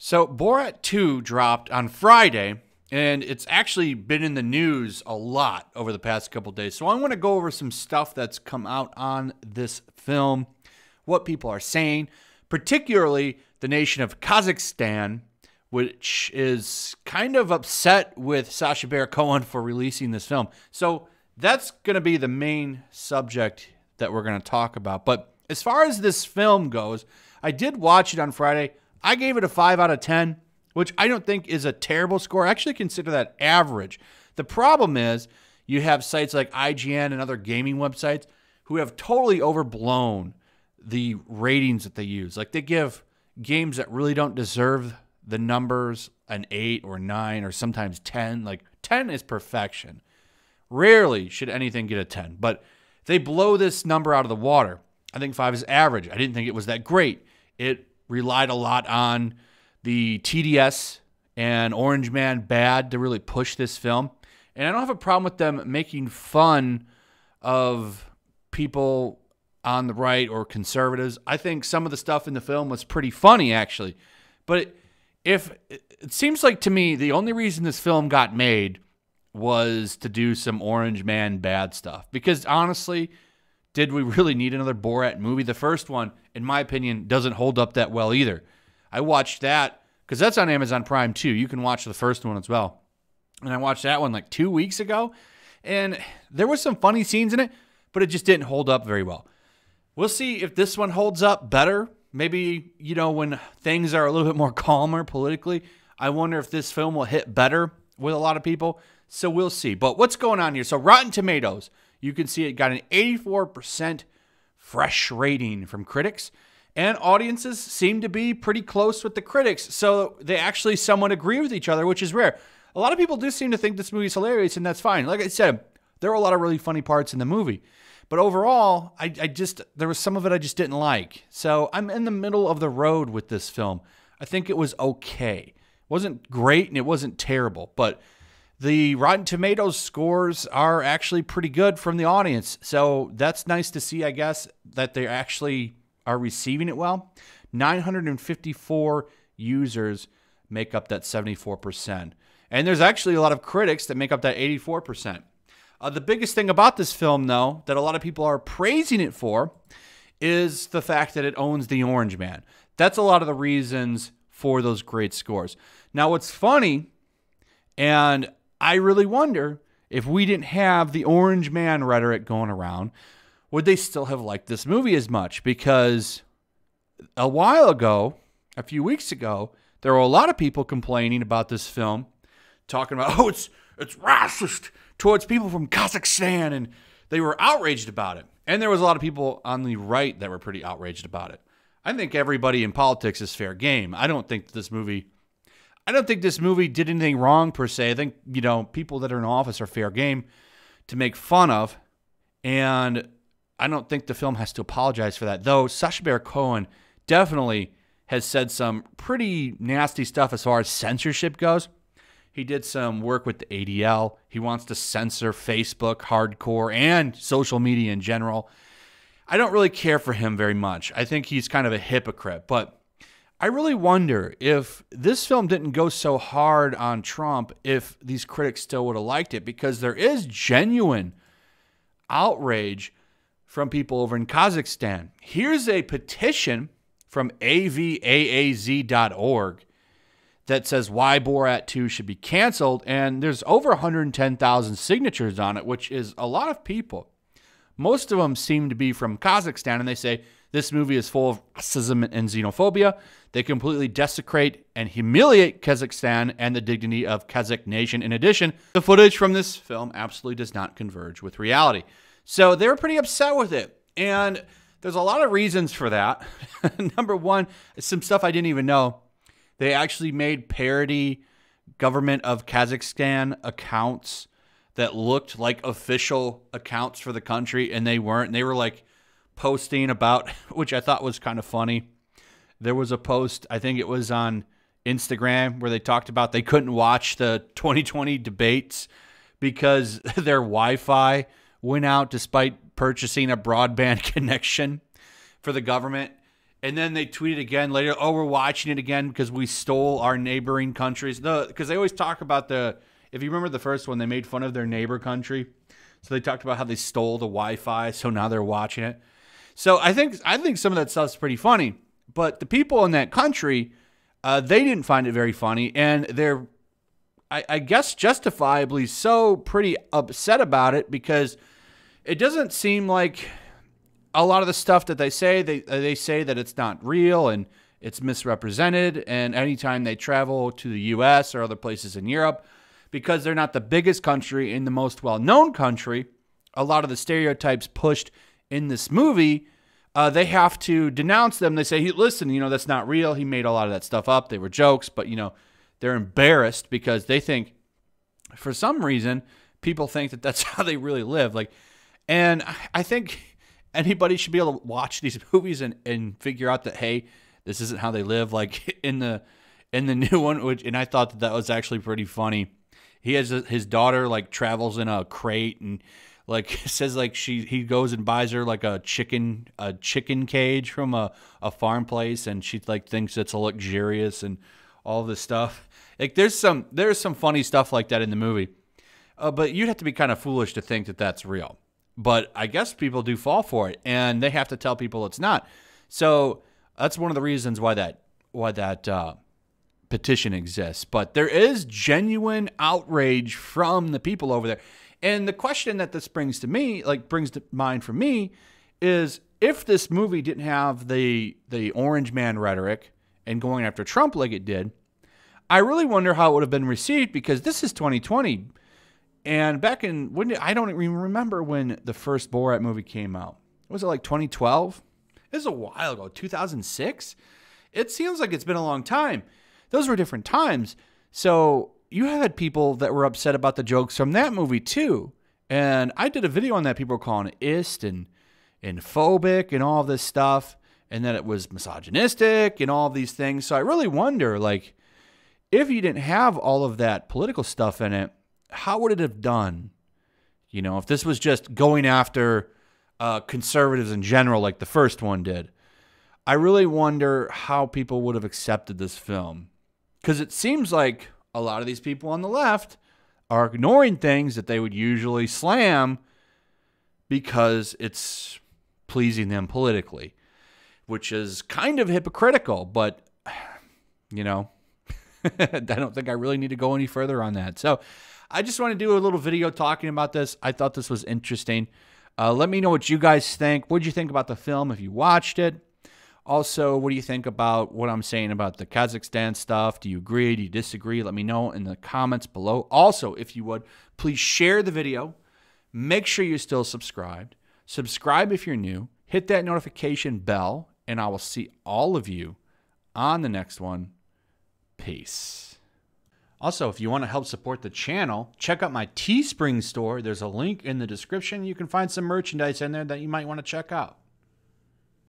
So, Borat 2 dropped on Friday, and it's actually been in the news a lot over the past couple days. So, I want to go over some stuff that's come out on this film, what people are saying, particularly the nation of Kazakhstan, which is kind of upset with Sasha Baron Cohen for releasing this film. So, that's going to be the main subject that we're going to talk about. But as far as this film goes, I did watch it on Friday. I gave it a 5 out of 10, which I don't think is a terrible score. I actually consider that average. The problem is you have sites like IGN and other gaming websites who have totally overblown the ratings that they use. Like they give games that really don't deserve the numbers an 8 or 9 or sometimes 10. Like 10 is perfection. Rarely should anything get a 10, but they blow this number out of the water. I think 5 is average. I didn't think it was that great. It relied a lot on the TDS and Orange Man Bad to really push this film. And I don't have a problem with them making fun of people on the right or conservatives. I think some of the stuff in the film was pretty funny, actually. But if it seems like to me, the only reason this film got made was to do some Orange Man bad stuff. Because honestly, did we really need another Borat movie? The first one, in my opinion, doesn't hold up that well either. I watched that because that's on Amazon Prime too. You can watch the first one as well. And I watched that one like two weeks ago, and there was some funny scenes in it, but it just didn't hold up very well. We'll see if this one holds up better. Maybe, you know, when things are a little bit more calmer politically, I wonder if this film will hit better with a lot of people. So we'll see. But what's going on here? So Rotten Tomatoes, you can see it got an 84% fresh rating from critics, and audiences seem to be pretty close with the critics, so they actually somewhat agree with each other, which is rare. A lot of people do seem to think this movie is hilarious, and that's fine. Like I said, there were a lot of really funny parts in the movie. But overall, I, I, just there was some of it I just didn't like. So I'm in the middle of the road with this film. I think it was okay. It wasn't great and it wasn't terrible, but the Rotten Tomatoes scores are actually pretty good from the audience. So that's nice to see, I guess, that they actually are receiving it well. 954 users make up that 74%. And there's actually a lot of critics that make up that 84%. Uh, the biggest thing about this film, though, that a lot of people are praising it for is the fact that it owns the Orange Man. That's a lot of the reasons for those great scores. Now, what's funny, and I really wonder if we didn't have the orange man rhetoric going around, would they still have liked this movie as much? Because a while ago, a few weeks ago, there were a lot of people complaining about this film, talking about, oh, it's it's racist towards people from Kazakhstan, and they were outraged about it. And there was a lot of people on the right that were pretty outraged about it. I think everybody in politics is fair game. I don't think this movie I don't think this movie did anything wrong per se. I think, you know, people that are in office are fair game to make fun of. And I don't think the film has to apologize for that. Though Sacha Baron Cohen definitely has said some pretty nasty stuff as far as censorship goes. He did some work with the ADL. He wants to censor Facebook hardcore and social media in general. I don't really care for him very much. I think he's kind of a hypocrite, but I really wonder if this film didn't go so hard on Trump, if these critics still would have liked it, because there is genuine outrage from people over in Kazakhstan. Here's a petition from avaaz.org that says why Borat 2 should be canceled, and there's over 110,000 signatures on it, which is a lot of people. Most of them seem to be from Kazakhstan, and they say, this movie is full of racism and xenophobia. They completely desecrate and humiliate Kazakhstan and the dignity of Kazakh nation. In addition, the footage from this film absolutely does not converge with reality. So they were pretty upset with it. And there's a lot of reasons for that. Number one, some stuff I didn't even know. They actually made parody government of Kazakhstan accounts that looked like official accounts for the country and they weren't. And they were like posting about, which I thought was kind of funny. There was a post, I think it was on Instagram, where they talked about they couldn't watch the 2020 debates because their Wi Fi went out despite purchasing a broadband connection for the government. And then they tweeted again later, oh, we're watching it again because we stole our neighboring countries. Because they always talk about the, if you remember the first one, they made fun of their neighbor country. So they talked about how they stole the Wi Fi. So now they're watching it. So I think I think some of that stuff's pretty funny, but the people in that country, uh, they didn't find it very funny, and they're, I, I guess, justifiably so pretty upset about it because it doesn't seem like a lot of the stuff that they say they uh, they say that it's not real and it's misrepresented and anytime they travel to the US or other places in Europe because they're not the biggest country in the most well-known country a lot of the stereotypes pushed in this movie, uh, they have to denounce them. They say, hey, listen, you know, that's not real. He made a lot of that stuff up. They were jokes, but, you know, they're embarrassed because they think, for some reason, people think that that's how they really live. Like, and I think anybody should be able to watch these movies and, and figure out that, hey, this isn't how they live. Like in the, in the new one, which, and I thought that that was actually pretty funny. He has a, his daughter like travels in a crate and like says like she he goes and buys her like a chicken a chicken cage from a, a farm place and she like thinks it's luxurious and all this stuff. Like there's some there's some funny stuff like that in the movie. Uh, but you'd have to be kind of foolish to think that that's real. But I guess people do fall for it and they have to tell people it's not. So that's one of the reasons why that why that uh, petition exists. But there is genuine outrage from the people over there. And the question that this brings to me, like brings to mind for me, is if this movie didn't have the the orange man rhetoric and going after Trump like it did, I really wonder how it would have been received because this is 2020. And back in when I don't even remember when the first Borat movie came out. Was it like 2012? This is a while ago, 2006. It seems like it's been a long time. Those were different times. So you had people that were upset about the jokes from that movie too. And I did a video on that. People were calling it ist and and phobic and all this stuff, and that it was misogynistic and all these things. So I really wonder, like, if you didn't have all of that political stuff in it, how would it have done? You know, if this was just going after uh, conservatives in general, like the first one did, I really wonder how people would have accepted this film. Because it seems like a lot of these people on the left are ignoring things that they would usually slam because it's pleasing them politically, which is kind of hypocritical, but you know, I don't think I really need to go any further on that. So I just want to do a little video talking about this. I thought this was interesting. Uh, let me know what you guys think. What did you think about the film if you watched it? Also, what do you think about what I'm saying about the Kazakhstan stuff? Do you agree? Do you disagree? Let me know in the comments below. Also, if you would, please share the video. Make sure you're still subscribed. Subscribe if you're new. Hit that notification bell, and I will see all of you on the next one. Peace. Also, if you want to help support the channel, check out my Teespring store. There's a link in the description. You can find some merchandise in there that you might want to check out.